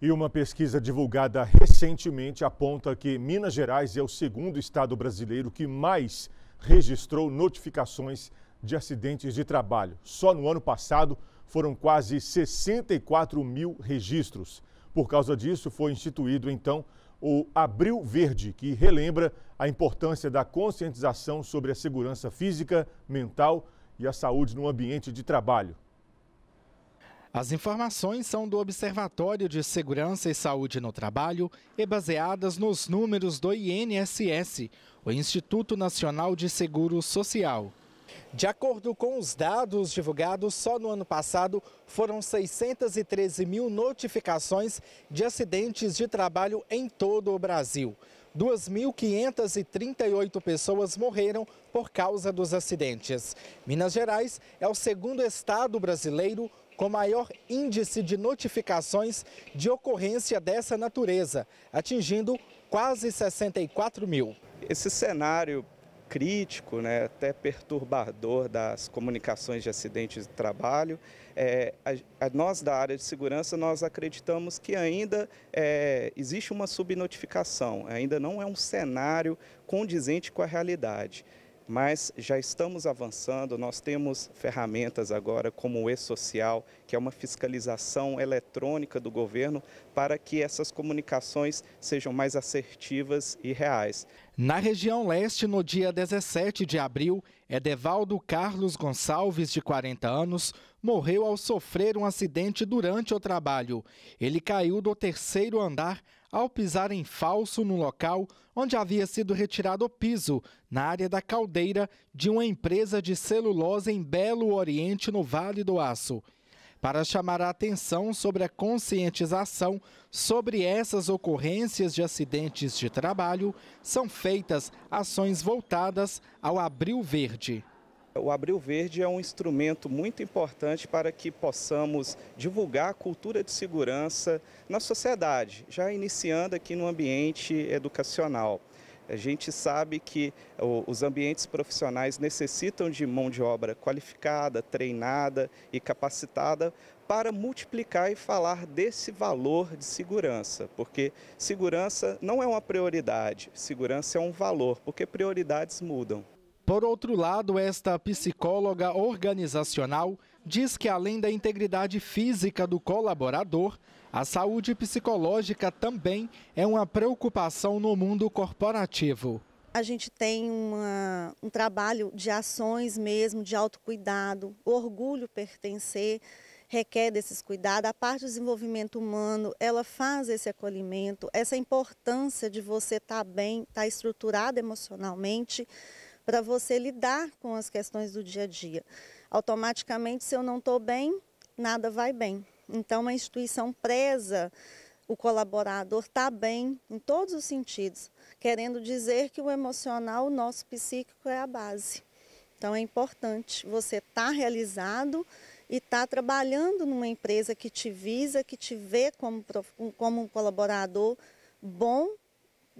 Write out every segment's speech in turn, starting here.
E uma pesquisa divulgada recentemente aponta que Minas Gerais é o segundo estado brasileiro que mais registrou notificações de acidentes de trabalho. Só no ano passado foram quase 64 mil registros. Por causa disso, foi instituído então o Abril Verde, que relembra a importância da conscientização sobre a segurança física, mental e a saúde no ambiente de trabalho. As informações são do Observatório de Segurança e Saúde no Trabalho e baseadas nos números do INSS, o Instituto Nacional de Seguro Social. De acordo com os dados divulgados, só no ano passado foram 613 mil notificações de acidentes de trabalho em todo o Brasil. 2.538 pessoas morreram por causa dos acidentes. Minas Gerais é o segundo estado brasileiro com maior índice de notificações de ocorrência dessa natureza, atingindo quase 64 mil. Esse cenário crítico, né, até perturbador das comunicações de acidentes de trabalho. É, a, a nós da área de segurança, nós acreditamos que ainda é, existe uma subnotificação, ainda não é um cenário condizente com a realidade mas já estamos avançando, nós temos ferramentas agora como o E-Social, que é uma fiscalização eletrônica do governo para que essas comunicações sejam mais assertivas e reais. Na região leste, no dia 17 de abril, Edevaldo Carlos Gonçalves, de 40 anos, morreu ao sofrer um acidente durante o trabalho. Ele caiu do terceiro andar ao pisar em falso no local onde havia sido retirado o piso, na área da caldeira de uma empresa de celulose em Belo Oriente, no Vale do Aço. Para chamar a atenção sobre a conscientização sobre essas ocorrências de acidentes de trabalho, são feitas ações voltadas ao Abril Verde. O Abril Verde é um instrumento muito importante para que possamos divulgar a cultura de segurança na sociedade, já iniciando aqui no ambiente educacional. A gente sabe que os ambientes profissionais necessitam de mão de obra qualificada, treinada e capacitada para multiplicar e falar desse valor de segurança, porque segurança não é uma prioridade, segurança é um valor, porque prioridades mudam. Por outro lado, esta psicóloga organizacional diz que, além da integridade física do colaborador, a saúde psicológica também é uma preocupação no mundo corporativo. A gente tem uma, um trabalho de ações mesmo, de autocuidado, orgulho pertencer, requer desses cuidados. A parte do desenvolvimento humano, ela faz esse acolhimento, essa importância de você estar tá bem, estar tá estruturado emocionalmente, para você lidar com as questões do dia a dia. Automaticamente, se eu não estou bem, nada vai bem. Então, uma instituição preza o colaborador está bem em todos os sentidos, querendo dizer que o emocional, o nosso psíquico é a base. Então, é importante você estar tá realizado e estar tá trabalhando numa empresa que te visa, que te vê como, como um colaborador bom,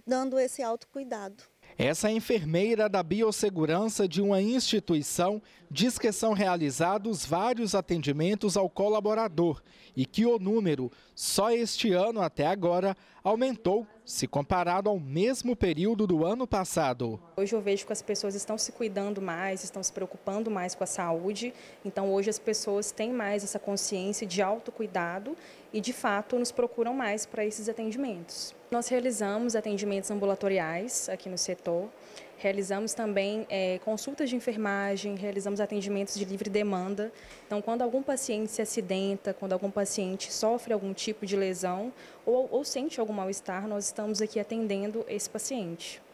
dando esse autocuidado. Essa é enfermeira da biossegurança de uma instituição diz que são realizados vários atendimentos ao colaborador e que o número, só este ano até agora, aumentou se comparado ao mesmo período do ano passado. Hoje eu vejo que as pessoas estão se cuidando mais, estão se preocupando mais com a saúde, então hoje as pessoas têm mais essa consciência de autocuidado e, de fato, nos procuram mais para esses atendimentos. Nós realizamos atendimentos ambulatoriais aqui no setor, realizamos também é, consultas de enfermagem, realizamos atendimentos de livre demanda. Então, quando algum paciente se acidenta, quando algum paciente sofre algum tipo de lesão ou, ou sente algum mal-estar, nós estamos aqui atendendo esse paciente.